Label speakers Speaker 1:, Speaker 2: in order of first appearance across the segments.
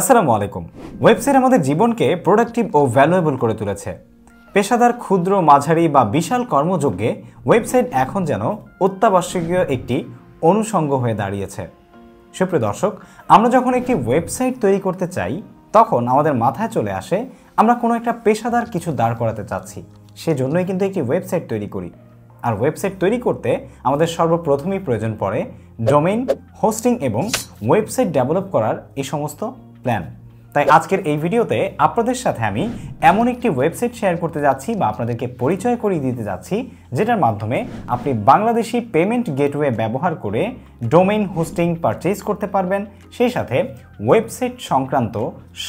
Speaker 1: আসসালামু আলাইকুম ওয়েবসাইট আমাদের জীবনকে প্রোডাক্টিভ ও ভ্যালুয়েবল করে তুলেছে পেশাদার ক্ষুদ্র মাঝারি বা বিশাল কর্মযোগ্যে ওয়েবসাইট এখন যেন অত্যাবশ্যকীয় একটি অনুষঙ্গ হয়ে দাঁড়িয়েছে সুপ্রিয় দর্শক আমরা যখন একটি ওয়েবসাইট তৈরি করতে চাই তখন আমাদের মাথায় চলে আসে আমরা কোনো একটা পেশাদার কিছু দাঁড় করাতে চাচ্ছি সেজন্যই কিন্তু একটি ওয়েবসাইট তৈরি করি আর ওয়েবসাইট তৈরি করতে আমাদের সর্বপ্রথমেই প্রয়োজন পড়ে ডোমেইন হোস্টিং এবং ওয়েবসাইট ডেভেলপ করার এই সমস্ত প্ল্যান তাই আজকের এই ভিডিওতে আপনাদের সাথে আমি এমন একটি ওয়েবসাইট শেয়ার করতে যাচ্ছি বা আপনাদেরকে পরিচয় করিয়ে দিতে যাচ্ছি যেটার মাধ্যমে আপনি বাংলাদেশি পেমেন্ট গেটওয়ে ব্যবহার করে ডোমেইন হোস্টিং পারচেজ করতে পারবেন সেই সাথে ওয়েবসাইট সংক্রান্ত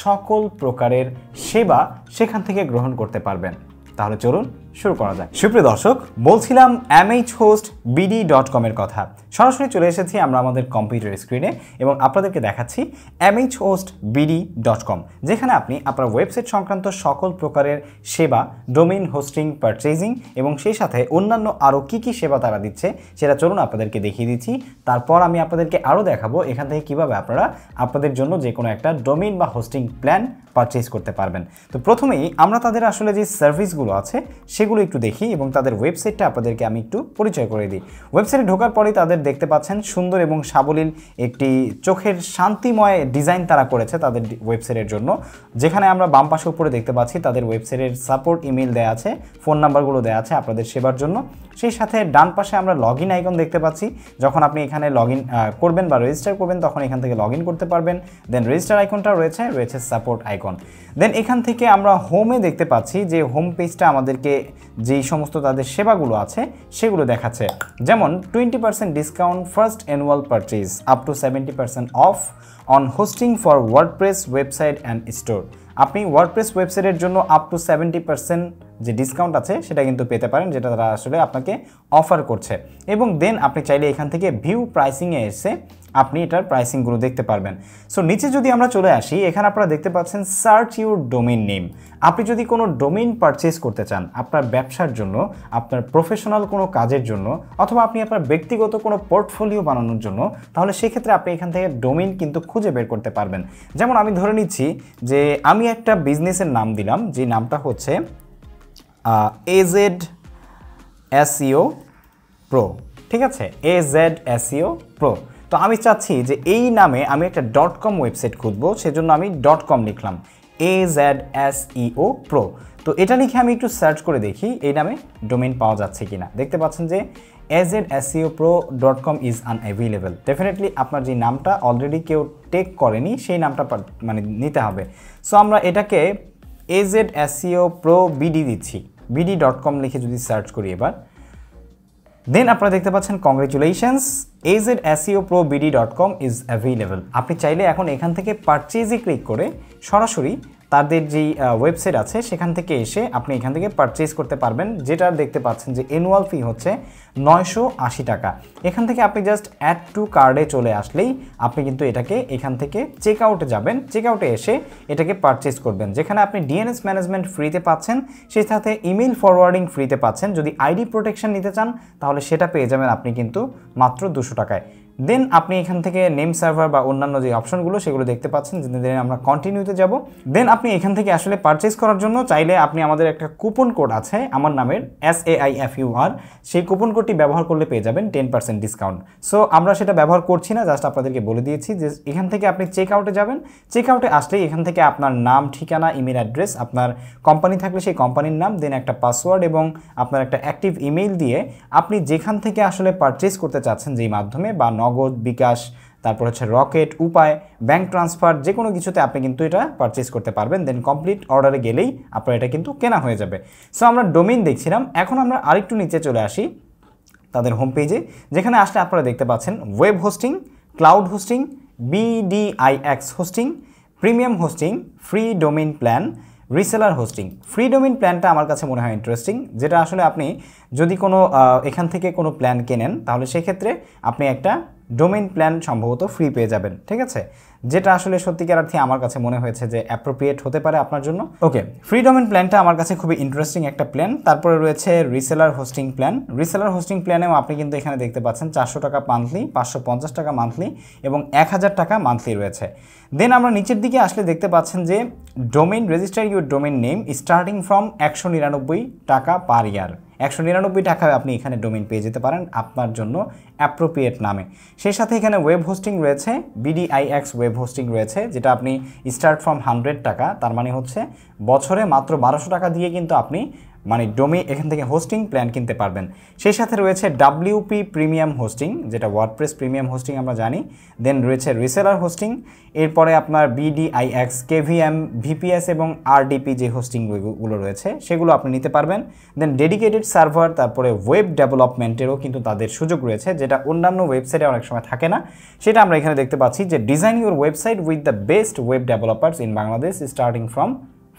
Speaker 1: সকল প্রকারের সেবা সেখান থেকে গ্রহণ করতে পারবেন তাহলে চলুন শুরু করা যাক সুপ্রিয় দর্শক বলছিলাম এমএইচ হোস্ট বিডি ডট কমের কথা সরাসরি চলে এসেছি আমরা আমাদের কম্পিউটার স্ক্রিনে এবং আপনাদেরকে দেখাচ্ছি এমএইচ হোস্ট বিডি ডট কম যেখানে আপনি আপনার ওয়েবসাইট সংক্রান্ত সকল প্রকারের সেবা ডোমেন হোস্টিং পারচেজিং এবং সেই সাথে অন্যান্য আরও কি কি সেবা তারা দিচ্ছে সেটা চলুন আপনাদেরকে দেখিয়ে দিচ্ছি তারপর আমি আপনাদেরকে আরও দেখাবো এখান থেকে কীভাবে আপনারা আপনাদের জন্য যে কোনো একটা ডোমেন বা হোস্টিং প্ল্যান পারচেজ করতে পারবেন তো প্রথমেই আমরা তাদের আসলে যে সার্ভিসগুলো আছে সেগুলো একটু দেখি এবং তাদের ওয়েবসাইটটা আপনাদেরকে আমি একটু পরিচয় করে দিই ওয়েবসাইটে ঢোকার পরে তাদের দেখতে পাচ্ছেন সুন্দর এবং সাবলীল একটি চোখের শান্তিময় ডিজাইন তারা করেছে তাদের ওয়েবসাইটের জন্য যেখানে আমরা বাম পাশে উপরে দেখতে পাচ্ছি তাদের ওয়েবসাইটের সাপোর্ট ইমেল দেওয়া আছে ফোন নাম্বারগুলো দেওয়া আছে আপনাদের সেবার জন্য সেই সাথে ডান পাশে আমরা লগ ইন আইকন দেখতে পাচ্ছি যখন আপনি এখানে লগ করবেন বা রেজিস্টার করবেন তখন এখান থেকে লগ করতে পারবেন দেন রেজিস্টার আইকনটা রয়েছে রয়েছে সাপোর্ট আইকন দেন এখান থেকে আমরা হোমে দেখতে পাচ্ছি যে হোম পেজটা আমাদেরকে যেই সমস্ত তাদের সেবাগুলো আছে সেগুলো দেখাচ্ছে যেমন twenty percent discount first annual purchase up to seventy percent of on hosting for WordPress website and store আপনি ওয়ার্ডপ্রেস ওয়েবসাইটের জন্য আপ টু সেভেন্টি পার্সেন্ট যে ডিসকাউন্ট আছে সেটা কিন্তু পেতে পারেন যেটা তারা আসলে আপনাকে অফার করছে এবং দেন আপনি চাইলে এখান থেকে ভিউ প্রাইসিংয়ে এসে আপনি এটার প্রাইসিংগুলো দেখতে পারবেন সো নিচে যদি আমরা চলে আসি এখানে আপনারা দেখতে পাচ্ছেন সার্চ ইউর ডোমেন নেম আপনি যদি কোনো ডোমেন পারচেস করতে চান আপনার ব্যবসার জন্য আপনার প্রফেশনাল কোনো কাজের জন্য অথবা আপনি আপনার ব্যক্তিগত কোনো পোর্টফোলিও বানানোর জন্য তাহলে সেক্ষেত্রে আপনি এখান থেকে ডোমেন কিন্তু খুঁজে বের করতে পারবেন যেমন আমি ধরে নিচ্ছি যে আমি একটা বিজনেসের নাম দিলাম যে নামটা হচ্ছে এজেড এসইও প্রো ঠিক আছে এজেড এসইও প্রো তো আমি চাচ্ছি যে এই নামে আমি একটা ডট কম ওয়েবসাইট খুঁজবো সেজন্য আমি ডট কম লিখলাম এ জ্যাড এস ইও প্রো তো এটা লিখে আমি একটু সার্চ করে দেখি এই নামে ডোমেন পাওয়া যাচ্ছে কিনা দেখতে পাচ্ছেন যে এজ এড ইও pro dot com is available definitely আপনার যে নামটা অলরেডি কেউ টেক করেনি সেই নামটা মানে নিতে হবে সো আমরা এটাকে এজ এড ইও প্রো বিডি দিচ্ছি বিডি ডট কম লিখে যদি সার্চ করি এবার দেন আপনারা দেখতে পাচ্ছেন কংগ্রেচুলেশনস কম ইজ অ্যাভেইলেবল আপনি চাইলে এখন এখান থেকে পারচেজে ক্লিক করে সরাসরি তাদের যেই ওয়েবসাইট আছে সেখান থেকে এসে আপনি এখান থেকে পারচেস করতে পারবেন যেটা দেখতে পাচ্ছেন যে অ্যানুয়াল ফি হচ্ছে নয়শো টাকা এখান থেকে আপনি জাস্ট অ্যাড টু কার্ডে চলে আসলেই আপনি কিন্তু এটাকে এখান থেকে চেক আউটে যাবেন চেক আউটে এসে এটাকে পারচেস করবেন যেখানে আপনি ডিএনএস ম্যানেজমেন্ট ফ্রিতে পাচ্ছেন সেই সাথে ইমেল ফরওয়ার্ডিং ফ্রিতে পাচ্ছেন যদি আইডি প্রোটেকশন নিতে চান তাহলে সেটা পেয়ে যাবেন আপনি কিন্তু মাত্র দুশো টাকায় দেন আপনি এখান থেকে নেম সার্ভার বা অন্যান্য যে অপশনগুলো সেগুলো দেখতে পাচ্ছেন দেন আমরা কন্টিনিউতে যাব দেন আপনি এখান থেকে আসলে পারচেস করার জন্য চাইলে আপনি আমাদের একটা কুপন কোড আছে আমার নামের S A I F U আর সেই কুপন কোডটি ব্যবহার করলে পেয়ে যাবেন টেন পার্সেন্ট ডিসকাউন্ট সো আমরা সেটা ব্যবহার করছি না জাস্ট আপনাদেরকে বলে দিয়েছি যে এখান থেকে আপনি চেক আউটে যাবেন চেক আউটে আসলেই এখান থেকে আপনার নাম ঠিকানা ইমেল অ্যাড্রেস আপনার কোম্পানি থাকলে সেই কোম্পানির নাম দেন একটা পাসওয়ার্ড এবং আপনার একটা অ্যাক্টিভ ইমেল দিয়ে আপনি যেখান থেকে আসলে পারচেস করতে চাচ্ছেন যেই মাধ্যমে বা নগদ বিকাশ তারপর হচ্ছে রকেট উপায় ব্যাংক ট্রান্সফার যে কোনো কিছুতে আপনি কিন্তু এটা পারচেস করতে পারবেন দেন কমপ্লিট অর্ডারে গেলেই আপনার এটা কিন্তু কেনা হয়ে যাবে সো আমরা ডোমিন দেখছিলাম এখন আমরা আরেকটু নিচে চলে আসি তাদের হোম পেজে যেখানে আসলে আপনারা দেখতে পাচ্ছেন web hosting cloud hosting BDIX hosting premium hosting free domain plan reseller hosting free domain প্ল্যানটা আমার কাছে মনে হয় ইন্টারেস্টিং যেটা আসলে আপনি যদি কোনো এখান থেকে কোনো প্ল্যান কেনেন তাহলে সেক্ষেত্রে আপনি একটা ডোমেইন প্ল্যান সম্ভবত ফ্রি পেয়ে যাবেন ঠিক আছে যেটা আসলে সত্যিকার অর্থে আমার কাছে মনে হয়েছে যে অ্যাপ্রোপ্রিয়েট হতে পারে আপনার জন্য ওকে ফ্রি ডোমেন প্ল্যানটা আমার কাছে খুবই ইন্টারেস্টিং একটা প্ল্যান তারপরে রয়েছে reseller hosting plan reseller hosting প্ল্যানেও আপনি কিন্তু এখানে দেখতে পাচ্ছেন চারশো টাকা মান্থলি পাঁচশো পঞ্চাশ টাকা মান্থলি এবং এক হাজার টাকা মান্থলি রয়েছে দেন আমরা নিচের দিকে আসলে দেখতে পাচ্ছেন যে domain register your domain name starting from একশো নিরানব্বই টাকা পার ইয়ার একশো নিরানব্বই টাকায় আপনি এখানে ডোমেন পেয়ে যেতে পারেন আপনার জন্য অ্যাপ্রোপ্রিয়েট নামে সেই সাথে এখানে ওয়েব হোস্টিং রয়েছে বিডিআইএক্স ওয়েব হোস্টিং রয়েছে যেটা আপনি স্টার্ট ফ্রম হান্ড্রেড টাকা তার মানে হচ্ছে বছরে মাত্র বারোশো টাকা দিয়ে কিন্তু আপনি মানে ডোমে এখান থেকে হোস্টিং প্ল্যান কিনতে পারবেন সেই সাথে রয়েছে ডাব্লিউপি প্রিমিয়াম হোস্টিং যেটা ওয়ার্ডপ্রেস প্রিমিয়াম হোস্টিং আমরা জানি দেন রয়েছে রিসেলার হোস্টিং এরপরে আপনার বিডিআইএক্স কেভিএম ভিপিএস এবং আরডিপি যে হোস্টিংগুলো রয়েছে সেগুলো আপনি নিতে পারবেন দেন ডেডিকেটেড সার্ভার তারপরে ওয়েব ডেভেলপমেন্টেরও কিন্তু তাদের সুযোগ রয়েছে যেটা অন্যান্য ওয়েবসাইটে অনেক সময় থাকে না সেটা আমরা এখানে দেখতে পাচ্ছি যে design your website with the best web developers in Bangladesh starting from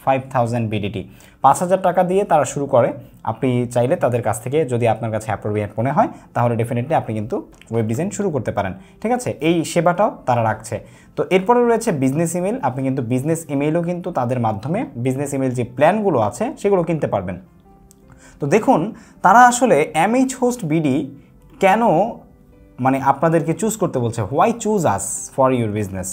Speaker 1: five BDT BDT পাঁচ হাজার টাকা দিয়ে তারা শুরু করে আপনি চাইলে তাদের কাছ থেকে যদি আপনার কাছে অ্যাপ্রোভিয়েট মনে হয় তাহলে ডেফিনেটলি আপনি কিন্তু ওয়েব ডিজাইন শুরু করতে পারেন ঠিক আছে এই সেবাটাও তারা রাখছে তো এরপরে রয়েছে বিজনেস ইমেল আপনি কিন্তু বিজনেস ইমেইলও কিন্তু তাদের মাধ্যমে বিজনেস ইমেল যে প্ল্যানগুলো আছে সেগুলো কিনতে পারবেন তো দেখুন তারা আসলে এমএইচ হোস্ট বিডি কেন মানে আপনাদেরকে চুজ করতে বলছে why choose us for your business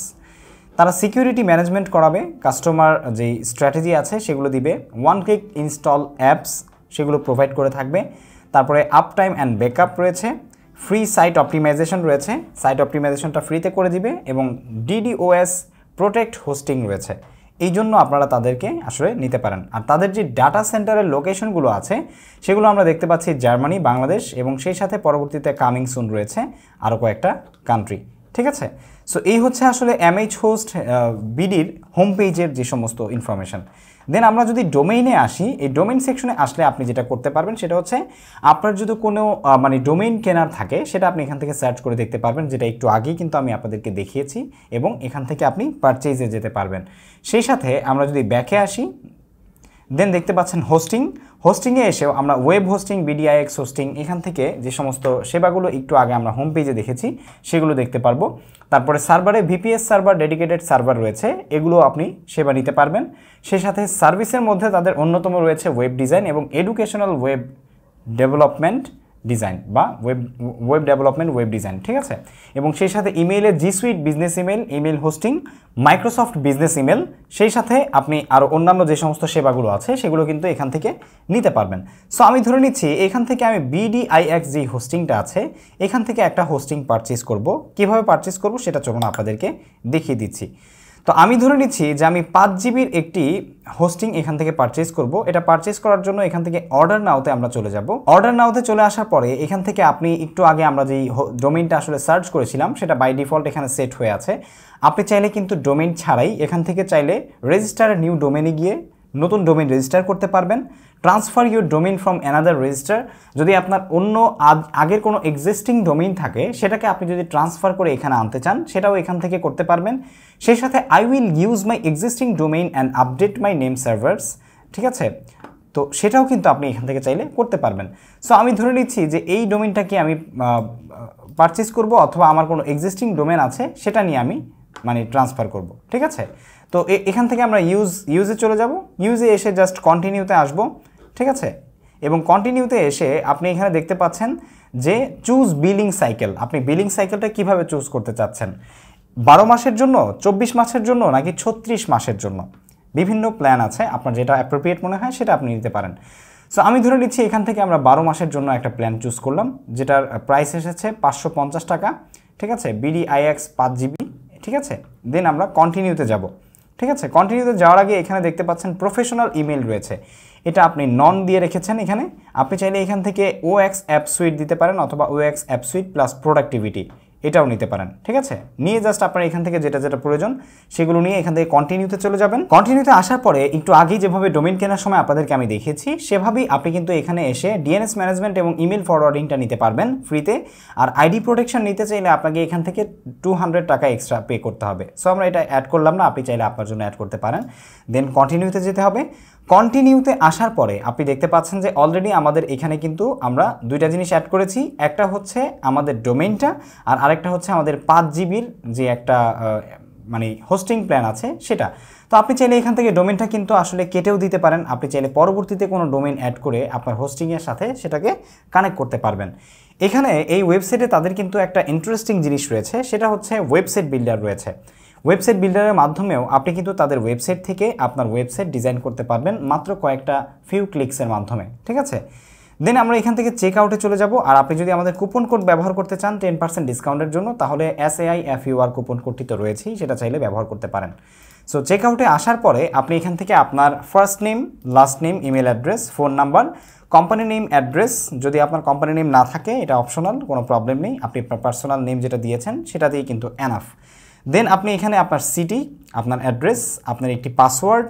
Speaker 1: তারা সিকিউরিটি ম্যানেজমেন্ট করাবে কাস্টমার যেই স্ট্র্যাটেজি আছে সেগুলো দিবে ওয়ান ক্লিক ইনস্টল অ্যাপস সেগুলো প্রোভাইড করে থাকবে তারপরে আপ টাইম অ্যান্ড আপ রয়েছে ফ্রি সাইট অপটিমাইজেশন রয়েছে সাইট অপটিমাইজেশনটা ফ্রিতে করে দিবে এবং ডিডিওএস প্রোটেক্ট হোস্টিং রয়েছে এই জন্য আপনারা তাদেরকে আসলে নিতে পারেন আর তাদের যে ডাটা সেন্টারের লোকেশনগুলো আছে সেগুলো আমরা দেখতে পাচ্ছি জার্মানি বাংলাদেশ এবং সেই সাথে পরবর্তীতে কামিং সুন রয়েছে আরও কয়েকটা কান্ট্রি ঠিক আছে সো এই হচ্ছে আসলে এমএইচ হোস্ট বিডির হোম পেজের যে সমস্ত ইনফরমেশান দেন আমরা যদি ডোমেইনে আসি এই ডোমেইন সেকশনে আসলে আপনি যেটা করতে পারবেন সেটা হচ্ছে আপনার যদি কোনো মানে ডোমেইন কেনার থাকে সেটা আপনি এখান থেকে সার্চ করে দেখতে পারবেন যেটা একটু আগেই কিন্তু আমি আপনাদেরকে দেখিয়েছি এবং এখান থেকে আপনি পারচেজে যেতে পারবেন সেই সাথে আমরা যদি ব্যাকে আসি দেন দেখতে পাচ্ছেন হোস্টিং হোস্টিংয়ে এসেও আমরা ওয়েব হোস্টিং বিডিআইএক্স হোস্টিং এখান থেকে যে সমস্ত সেবাগুলো একটু আগে আমরা হোম পেজে দেখেছি সেগুলো দেখতে পারবো তারপরে সার্ভারে ভিপিএস সার্ভার ডেডিকেটেড সার্ভার রয়েছে এগুলো আপনি সেবা নিতে পারবেন সেই সাথে সার্ভিসের মধ্যে তাদের অন্যতম রয়েছে ওয়েব ডিজাইন এবং এডুকেশনাল ওয়েব ডেভেলপমেন্ট ডিজাইন বা web web development web design ঠিক আছে এবং সেই সাথে ইমেইলে G suite business email email hosting Microsoft business email সেই সাথে আপনি আরও অন্যান্য যে সমস্ত সেবাগুলো আছে সেগুলো কিন্তু এখান থেকে নিতে পারবেন সো আমি ধরে নিচ্ছি এখান থেকে আমি বিডিআইএক্স যে হোস্টিংটা আছে এখান থেকে একটা হোস্টিং পারচেস করব কিভাবে পারচেস করব সেটা চলুন আপনাদেরকে দেখিয়ে দিচ্ছি তো আমি ধরে নিচ্ছি যে আমি পাঁচ জিবির একটি হোস্টিং এখান থেকে পারচেস করব এটা পারচেস করার জন্য এখান থেকে অর্ডার নাওতে আমরা চলে যাব অর্ডার নাওতে চলে আসার পরে এখান থেকে আপনি একটু আগে আমরা যেই ডোমেনটা আসলে সার্চ করেছিলাম সেটা বাই ডিফল্ট এখানে সেট হয়ে আছে আপনি চাইলে কিন্তু ডোমেন ছাড়াই এখান থেকে চাইলে রেজিস্টার নিউ ডোমেনে গিয়ে নতুন ডোমেন রেজিস্টার করতে পারবেন transfer your domain from another register যদি আপনার অন্য আগের কোনো এক্সিস্টিং ডোমেইন থাকে সেটাকে আপনি যদি ট্রান্সফার করে এখানে আনতে চান সেটাও এখান থেকে করতে পারবেন সেই সাথে I will use my existing domain and update my name servers ঠিক আছে তো সেটাও কিন্তু আপনি এখান থেকে চাইলে করতে পারবেন সো আমি ধরে নিচ্ছি যে এই ডোমেনটা কি আমি পারচেস করব অথবা আমার কোনো এক্সিস্টিং ডোমেন আছে সেটা নিয়ে আমি মানে ট্রান্সফার করব ঠিক আছে তো এখান থেকে আমরা ইউজ ইউজে চলে যাব ইউজে এসে জাস্ট কন্টিনিউতে আসব ঠিক আছে এবং কন্টিনিউতে এসে আপনি এখানে দেখতে পাচ্ছেন যে চুজ বিলিং সাইকেল আপনি বিলিং সাইকেলটা কিভাবে চুজ করতে চাচ্ছেন বারো মাসের জন্য চব্বিশ মাসের জন্য নাকি ছত্রিশ মাসের জন্য বিভিন্ন প্ল্যান আছে আপনার যেটা অ্যাপ্রোপ্রিয়েট মনে হয় সেটা আপনি নিতে পারেন সো আমি ধরে নিচ্ছি এখান থেকে আমরা বারো মাসের জন্য একটা প্ল্যান চুজ করলাম যেটার প্রাইস এসেছে পাঁচশো পঞ্চাশ টাকা ঠিক আছে বিডিআইএক্স পাঁচ জিবি ঠিক আছে দেন আমরা কন্টিনিউতে যাব ঠিক আছে কন্টিনিউতে যাওয়ার আগে এখানে দেখতে পাচ্ছেন প্রফেশনাল ইমেল রয়েছে এটা আপনি নন দিয়ে রেখেছেন এখানে আপনি চাইলে এখান থেকে ও এক্স অ্যাপ সুইট দিতে পারেন অথবা O X app suite plus productivity এটাও নিতে পারেন ঠিক আছে নিয়ে জাস্ট আপনার এখান থেকে যেটা যেটা প্রয়োজন সেগুলো নিয়ে এখান থেকে কন্টিনিউতে চলে যাবেন কন্টিনিউতে আসার পরে একটু আগেই যেভাবে ডোমেন কেনার সময় আপনাদেরকে আমি দেখিয়েছি সেভাবেই আপনি কিন্তু এখানে এসে ডিএনএস ম্যানেজমেন্ট এবং ইমেল ফরওয়ার্ডিংটা নিতে পারবেন ফ্রিতে আর আইডি প্রোটেকশন নিতে চাইলে আপনাকে এখান থেকে টু হান্ড্রেড টাকা এক্সট্রা পে করতে হবে সো আমরা এটা অ্যাড করলাম না আপনি চাইলে আপনার জন্য অ্যাড করতে পারেন দেন কন্টিনিউতে যেতে হবে কন্টিনিউতে আসার পরে আপনি দেখতে পাচ্ছেন যে অলরেডি আমাদের এখানে কিন্তু আমরা দুইটা জিনিস অ্যাড করেছি একটা হচ্ছে আমাদের ডোমেইনটা আর আরেকটা হচ্ছে আমাদের পাঁচ জিবির যে একটা মানে হোস্টিং প্ল্যান আছে সেটা তো আপনি চাইলে এখান থেকে ডোমেনটা কিন্তু আসলে কেটেও দিতে পারেন আপনি চাইলে পরবর্তীতে কোনো ডোমেন অ্যাড করে আপনার হোস্টিংয়ের সাথে সেটাকে কানেক্ট করতে পারবেন এখানে এই ওয়েবসাইটে তাদের কিন্তু একটা ইন্টারেস্টিং জিনিস রয়েছে সেটা হচ্ছে ওয়েবসাইট বিল্ডার রয়েছে ওয়েবসাইট বিল্ডারের মাধ্যমেও আপনি কিন্তু তাদের ওয়েবসাইট থেকে আপনার ওয়েবসাইট ডিজাইন করতে পারবেন মাত্র কয়েকটা ফিউ ক্লিক্সের মাধ্যমে ঠিক আছে দেন আমরা এখান থেকে চেক আউটে চলে যাব আর আপনি যদি আমাদের কুপন কোড ব্যবহার করতে চান টেন পার্সেন্ট ডিসকাউন্টের জন্য তাহলে S A I F U R coupon কোডটি তো রয়েছেই সেটা চাইলে ব্যবহার করতে পারেন সো চেক আউটে আসার পরে আপনি এখান থেকে আপনার first name last name email address phone number company name address যদি আপনার কোম্পানি নেম না থাকে এটা অপশনাল কোনো প্রবলেম নেই আপনি আপনার পার্সোনাল নেম যেটা দিয়েছেন সেটা দিয়ে কিন্তু অ্যানাফ দেন আপনি এখানে আপনার সিটি আপনার অ্যাড্রেস আপনার একটি পাসওয়ার্ড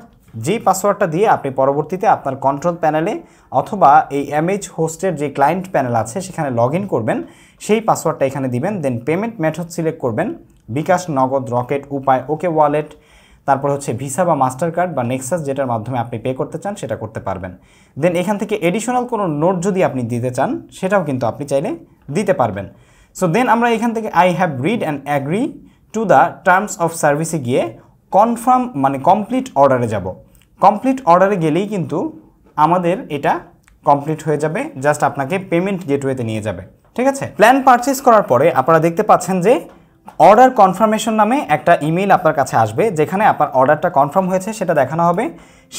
Speaker 1: যেই পাসওয়ার্ডটা দিয়ে আপনি পরবর্তীতে আপনার কন্ট্রোল প্যানেলে অথবা এই এমএইচ হোস্টের যে ক্লায়েন্ট প্যানেল আছে সেখানে লগ করবেন সেই পাসওয়ার্ডটা এখানে দিবেন দেন পেমেন্ট মেথড সিলেক্ট করবেন বিকাশ নগদ রকেট উপায় ওকে ওয়ালেট তারপর হচ্ছে ভিসা বা মাস্টার কার্ড বা নেক্সাস যেটার মাধ্যমে আপনি পে করতে চান সেটা করতে পারবেন দেন এখান থেকে এডিশনাল কোনো নোট যদি আপনি দিতে চান সেটাও কিন্তু আপনি চাইলে দিতে পারবেন সো দেন আমরা এখান থেকে I have read and agree to the terms of সার্ভিসে গিয়ে কনফার্ম মানে কমপ্লিট অর্ডারে যাব কমপ্লিট অর্ডারে গেলেই কিন্তু আমাদের এটা কমপ্লিট হয়ে যাবে জাস্ট আপনাকে পেমেন্ট গেটওয়েতে নিয়ে যাবে ঠিক আছে প্ল্যান পারচেস করার পরে আপনারা দেখতে পাচ্ছেন যে অর্ডার কনফার্মেশন নামে একটা ইমেল আপনার কাছে আসবে যেখানে আপনার অর্ডারটা কনফার্ম হয়েছে সেটা দেখানো হবে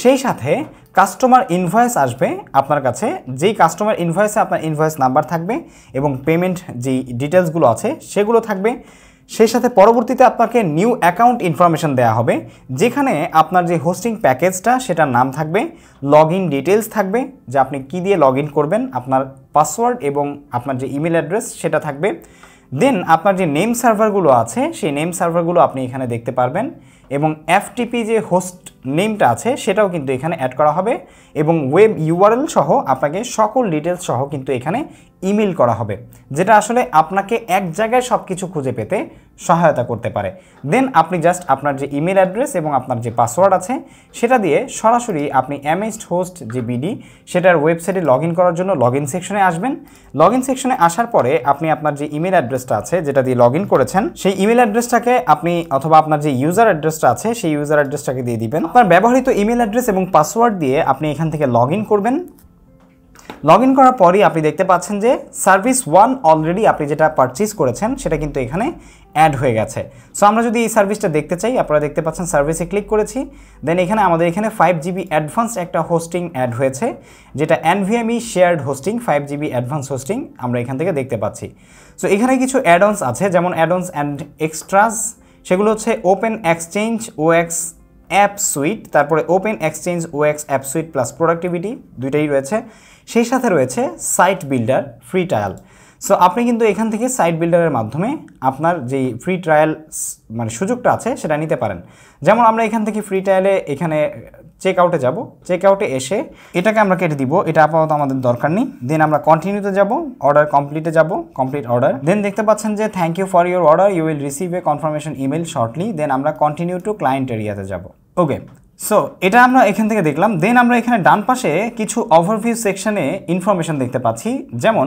Speaker 1: সেই সাথে কাস্টমার ইনভয়েস আসবে আপনার কাছে যেই কাস্টমার ইনভয়েসে আপনার ইনভয়েস নাম্বার থাকবে এবং পেমেন্ট যেই ডিটেলসগুলো আছে সেগুলো থাকবে সেই সাথে পরবর্তীতে আপনাকে নিউ অ্যাকাউন্ট ইনফরমেশান দেওয়া হবে যেখানে আপনার যে হোস্টিং প্যাকেজটা সেটার নাম থাকবে লগ ইন ডিটেলস থাকবে যে আপনি কি দিয়ে লগ করবেন আপনার পাসওয়ার্ড এবং আপনার যে ইমেল অ্যাড্রেস সেটা থাকবে দেন আপনার যে নেম সার্ভারগুলো আছে সেই নেম সার্ভারগুলো আপনি এখানে দেখতে পারবেন এবং এফটিপি যে হোস্ট নেমটা আছে সেটাও কিন্তু এখানে অ্যাড করা হবে এবং ওয়েব ইউআরএল সহ আপনাকে সকল ডিটেলস সহ কিন্তু এখানে ইমেল করা হবে যেটা আসলে আপনাকে এক জায়গায় সব কিছু খুঁজে পেতে সহায়তা করতে পারে দেন আপনি জাস্ট আপনার যে ইমেল অ্যাড্রেস এবং আপনার যে পাসওয়ার্ড আছে সেটা দিয়ে সরাসরি আপনি অ্যামেজড হোস্ট যে বিডি সেটার ওয়েবসাইটে লগ করার জন্য লগ সেকশনে আসবেন লগ সেকশনে আসার পরে আপনি আপনার যে ইমেল অ্যাড্রেসটা আছে যেটা দিয়ে লগ করেছেন সেই ইমেল অ্যাড্রেসটাকে আপনি অথবা আপনার যে ইউজার অ্যাড্রেস অ্যাড্রেসটা আছে সেই ইউজার অ্যাড্রেসটাকে দিয়ে দিবেন আপনার ব্যবহৃত ইমেল অ্যাড্রেস এবং পাসওয়ার্ড দিয়ে আপনি এখান থেকে লগ করবেন লগ ইন করার পরই আপনি দেখতে পাচ্ছেন যে সার্ভিস ওয়ান অলরেডি আপনি যেটা পারচেস করেছেন সেটা কিন্তু এখানে অ্যাড হয়ে গেছে সো আমরা যদি এই সার্ভিসটা দেখতে চাই আপনারা দেখতে পাচ্ছেন সার্ভিসে ক্লিক করেছি দেন এখানে আমাদের এখানে ফাইভ জিবি অ্যাডভান্স একটা হোস্টিং অ্যাড হয়েছে যেটা NVMe shared hosting five GB advance hosting আমরা এখান থেকে দেখতে পাচ্ছি সো এখানে কিছু অ্যাডন্স আছে যেমন অ্যাডন্স অ্যান্ড এক্সট্রাস সেগুলো হচ্ছে open exchange OX app suite তারপরে open exchange OX app suite plus productivity দুইটাই রয়েছে সেই সাথে রয়েছে site builder free trial so আপনি কিন্তু এখান থেকে সাইট বিল্ডারের মাধ্যমে আপনার যেই ফ্রি ট্রায়াল মানে সুযোগটা আছে সেটা নিতে পারেন যেমন আমরা এখান থেকে ফ্রি ট্রায়ালে এখানে চেক আউটে যাবো চেক আউটে এসে এটাকে আমরা কেটে দিব এটা আপাতত আমাদের দরকার নেই দেন আমরা কন্টিনিউতে যাব অর্ডার কমপ্লিটে যাব কমপ্লিট অর্ডার দেন দেখতে পাচ্ছেন যে thank you for your order you will receive a confirmation email shortly then আমরা কন্টিনিউ টু ক্লায়েন্ট এরিয়াতে যাব ওকে সো এটা আমরা এখান থেকে দেখলাম দেন আমরা এখানে ডান পাশে কিছু ওভারভিউ সেকশনে ইনফরমেশন দেখতে পাচ্ছি যেমন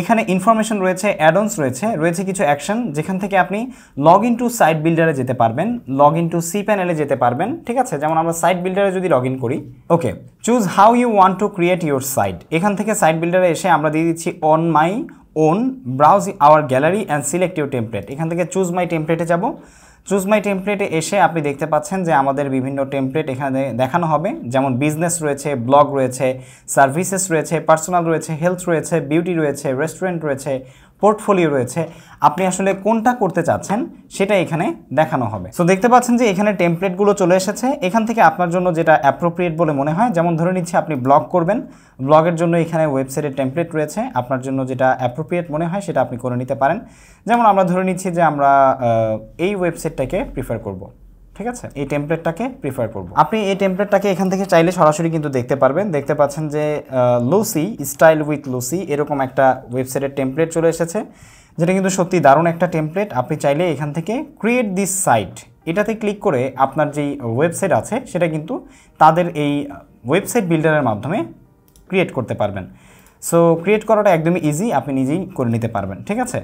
Speaker 1: এখানে ইনফরমেশন রয়েছে অ্যাডনস রয়েছে রয়েছে কিছু অ্যাকশন যেখান থেকে আপনি লগ ইন টু সাইট বিল্ডারে যেতে পারবেন লগ ইন টু সি প্যানেলে যেতে পারবেন ঠিক আছে যেমন আমরা সাইট বিল্ডারে যদি লগ ইন করি okay choose how you want to create your site এখান থেকে সাইট বিল্ডারে এসে আমরা দিয়ে দিচ্ছি on my own browse our gallery and select your template এখান থেকে চুজ মাই টেমপ্লেটে যাবো চুজ মাই টেমপ্লেটে এসে আপনি দেখতে পাচ্ছেন যে আমাদের বিভিন্ন টেমপ্লেট এখানে দেখানো হবে যেমন বিজনেস রয়েছে ব্লগ রয়েছে সার্ভিসেস রয়েছে পার্সোনাল রয়েছে হেলথ রয়েছে বিউটি রয়েছে রেস্টুরেন্ট রয়েছে পোর্টফোলিও রয়েছে আপনি আসলে কোনটা করতে চাচ্ছেন সেটা এখানে দেখানো হবে সো দেখতে পাচ্ছেন যে এখানে টেমপ্লেটগুলো চলে এসেছে এখান থেকে আপনার জন্য যেটা অ্যাপ্রোপ্রিয়েট বলে মনে হয় যেমন ধরে নিচ্ছি আপনি ব্লগ করবেন ব্লগের জন্য এখানে ওয়েবসাইটের টেমপ্লেট রয়েছে আপনার জন্য যেটা অ্যাপ্রোপ্রিয়েট মনে হয় সেটা আপনি করে নিতে পারেন যেমন আমরা ধরে নিচ্ছি যে আমরা এই ওয়েবসাইটটাকে প্রিফার করবো ঠিক আছে এই টেমপ্লেটটাকে প্রিফার করব আপনি এই টেমপ্লেটটাকে এখান থেকে চাইলে সরাসরি কিন্তু দেখতে পারবেন দেখতে পাচ্ছেন যে লুসি স্টাইল উইথ লুসি এরকম একটা ওয়েবসাইটের টেমপ্লেট চলে এসেছে যেটা কিন্তু সত্যি দারুণ একটা টেমপ্লেট আপনি চাইলে এখান থেকে ক্রিয়েট দিস সাইট এটাতে ক্লিক করে আপনার যেই ওয়েবসাইট আছে সেটা কিন্তু তাদের এই ওয়েবসাইট বিল্ডারের মাধ্যমে ক্রিয়েট করতে পারবেন সো ক্রিয়েট করাটা একদমই ইজি আপনি নিজেই করে নিতে পারবেন ঠিক আছে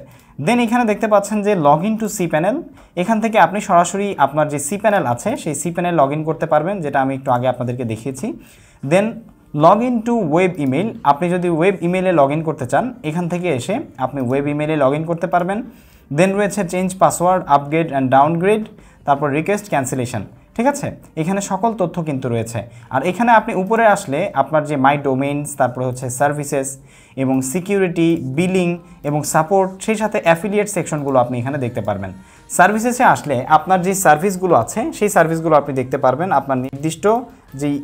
Speaker 1: দেন এখানে দেখতে পাচ্ছেন যে log in to cPanel এখান থেকে আপনি সরাসরি আপনার যে সি প্যানেল আছে সেই সি প্যানেল লগ করতে পারবেন যেটা আমি একটু আগে আপনাদেরকে দেখিয়েছি then log in to web email আপনি যদি ওয়েব ইমেলে লগ করতে চান এখান থেকে এসে আপনি ওয়েব ইমেলে লগ করতে পারবেন দেন রয়েছে change password upgrade and downgrade তারপর রিকোয়েস্ট ক্যান্সেলেশন ঠিক আছে এখানে সকল তথ্য কিন্তু রয়েছে আর এখানে আপনি উপরে আসলে আপনার যে মাই ডোমেন্স তারপরে হচ্ছে সার্ভিসেস এবং সিকিউরিটি বিলিং এবং সাপোর্ট সেই সাথে অ্যাফিলিয়েট সেকশনগুলো আপনি এখানে দেখতে পারবেন সার্ভিসেসে আসলে আপনার যে সার্ভিসগুলো আছে সেই সার্ভিসগুলো আপনি দেখতে পারবেন আপনার নির্দিষ্ট যেই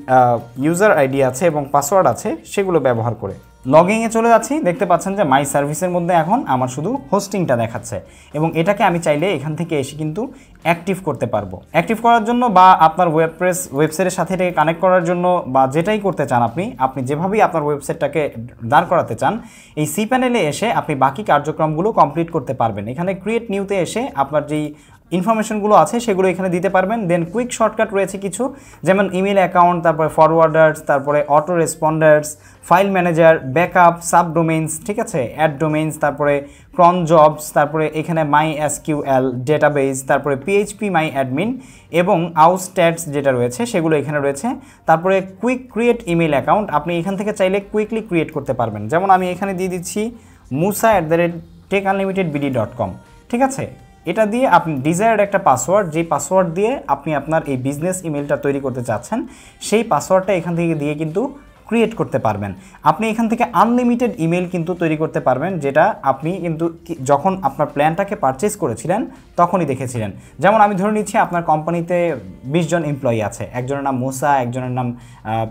Speaker 1: ইউজার আইডি আছে এবং পাসওয়ার্ড আছে সেগুলো ব্যবহার করে লগিংয়ে চলে যাচ্ছি দেখতে পাচ্ছেন যে মাই সার্ভিসের মধ্যে এখন আমার শুধু হোস্টিংটা দেখাচ্ছে এবং এটাকে আমি চাইলে এখান থেকে এসে কিন্তু অ্যাক্টিভ করতে পারবো অ্যাক্টিভ করার জন্য বা আপনার ওয়েব প্রেস ওয়েবসাইটের সাথে এটাকে কানেক্ট করার জন্য বা যেটাই করতে চান আপনি আপনি যেভাবেই আপনার ওয়েবসাইটটাকে দাঁড় করাতে চান এই সি প্যানেলে এসে আপনি বাকি কার্যক্রমগুলো কমপ্লিট করতে পারবেন এখানে ক্রিয়েট নিউতে এসে আপনার যেই ইনফরমেশনগুলো আছে সেগুলো এখানে দিতে পারবেন দেন কুইক শর্টকাট রয়েছে কিছু যেমন ইমেল অ্যাকাউন্ট তারপরে ফরওয়ার্ডার্স তারপরে auto responders file manager backup subdomains ঠিক আছে অ্যাড ডোমেইনস তারপরে ক্রন জবস তারপরে এখানে মাই এল ডেটাবেস তারপরে পিএইচপি মাই অ্যাডমিন এবং আউস ট্যাটস যেটা রয়েছে সেগুলো এখানে রয়েছে তারপরে কুইক ক্রিয়েট ইমেল অ্যাকাউন্ট আপনি এখান থেকে চাইলে কুইকলি ক্রিয়েট করতে পারবেন যেমন আমি এখানে দিয়ে দিচ্ছি Musa at the rate tech unlimited BD dot com ঠিক আছে এটা দিয়ে আপনি ডিজায়ার্ড একটা পাসওয়ার্ড যে পাসওয়ার্ড দিয়ে আপনি আপনার এই বিজনেস ইমেলটা তৈরি করতে চাচ্ছেন সেই পাসওয়ার্ডটা এখান থেকে দিয়ে কিন্তু ক্রিয়েট করতে পারবেন আপনি এখান থেকে আনলিমিটেড ইমেল কিন্তু তৈরি করতে পারবেন যেটা আপনি কিন্তু যখন আপনার প্ল্যানটাকে পারচেস করেছিলেন তখনই দেখেছিলেন যেমন আমি ধরে নিচ্ছি আপনার কোম্পানিতে বিশজন এমপ্লয়ি আছে একজনের নাম মোসা একজনের নাম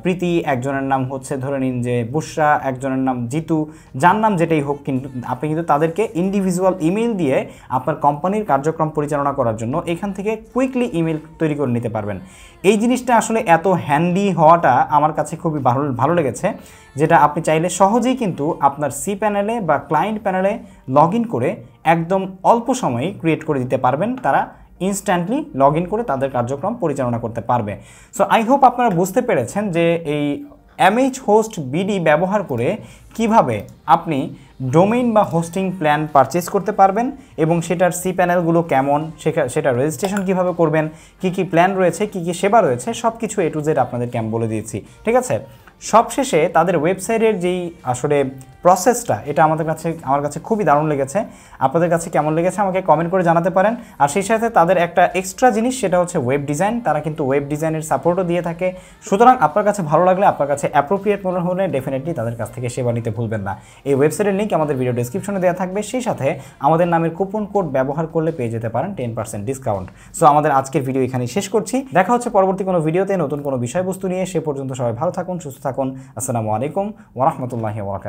Speaker 1: প্রীতি একজনের নাম হচ্ছে ধরে নিন যে বুসরা একজনের নাম জিতু যার নাম যেটাই হোক কিন্তু আপনি কিন্তু তাদেরকে ইন্ডিভিজুয়াল ইমেল দিয়ে আপনার কোম্পানির কার্যক্রম পরিচালনা করার জন্য এখান থেকে কুইকলি ইমেল তৈরি করে নিতে পারবেন এই জিনিসটা আসলে এত হ্যান্ডি হওয়াটা আমার কাছে খুবই ভালো ভালো লেগেছে যেটা আপনি চাইলে সহজেই কিন্তু আপনার সি প্যানেলে বা ক্লায়েন্ট প্যানেলে লগ করে একদম অল্প সময়ে ক্রিয়েট করে দিতে পারবেন তারা ইনস্ট্যান্টলি লগ করে তাদের কার্যক্রম পরিচালনা করতে পারবে সো আই হোপ আপনারা বুঝতে পেরেছেন যে এই এমএইচ হোস্ট বিডি ব্যবহার করে কিভাবে আপনি ডোমেইন বা হোস্টিং প্ল্যান পারচেস করতে পারবেন এবং সেটার সি প্যানেলগুলো কেমন সেটা রেজিস্ট্রেশন কিভাবে করবেন কি কি প্ল্যান রয়েছে কি কি সেবা রয়েছে সব কিছু এ টু জেড আপনাদেরকে আমি বলে দিয়েছি ঠিক আছে সবশেষে তাদের ওয়েবসাইটের যেই আসলে প্রসেসটা এটা আমাদের কাছে আমার কাছে খুবই দারুণ লেগেছে আপনাদের কাছে কেমন লেগেছে আমাকে কমেন্ট করে জানাতে পারেন আর সেই সাথে তাদের একটা এক্সট্রা জিনিস সেটা হচ্ছে ওয়েব ডিজাইন তারা কিন্তু ওয়েব ডিজাইনের সাপোর্টও দিয়ে থাকে সুতরাং আপনার কাছে ভালো লাগলে আপনার কাছে অ্যাপ্রোপ্রিয়েট মনে হলে ডেফিনেটলি তাদের কাছ থেকে সেবা নিতে ভুলবেন না এই ওয়েবসাইটের লিঙ্ক আমাদের ভিডিও ডিসক্রিপশনে দেওয়া থাকবে সেই সাথে আমাদের নামের কুপন কোড ব্যবহার করলে পেয়ে যেতে পারেন টেন পার্সেন্ট ডিসকাউন্ট সো আমাদের আজকের ভিডিও এখানেই শেষ করছি দেখা হচ্ছে পরবর্তী কোনো ভিডিওতে নতুন কোনো বিষয়বস্তু নিয়ে সে পর্যন্ত সবাই ভালো থাকুন সুস্থ থাকুন আসসালামু আলাইকুম ওরহমতুল্লাহি বরাকাত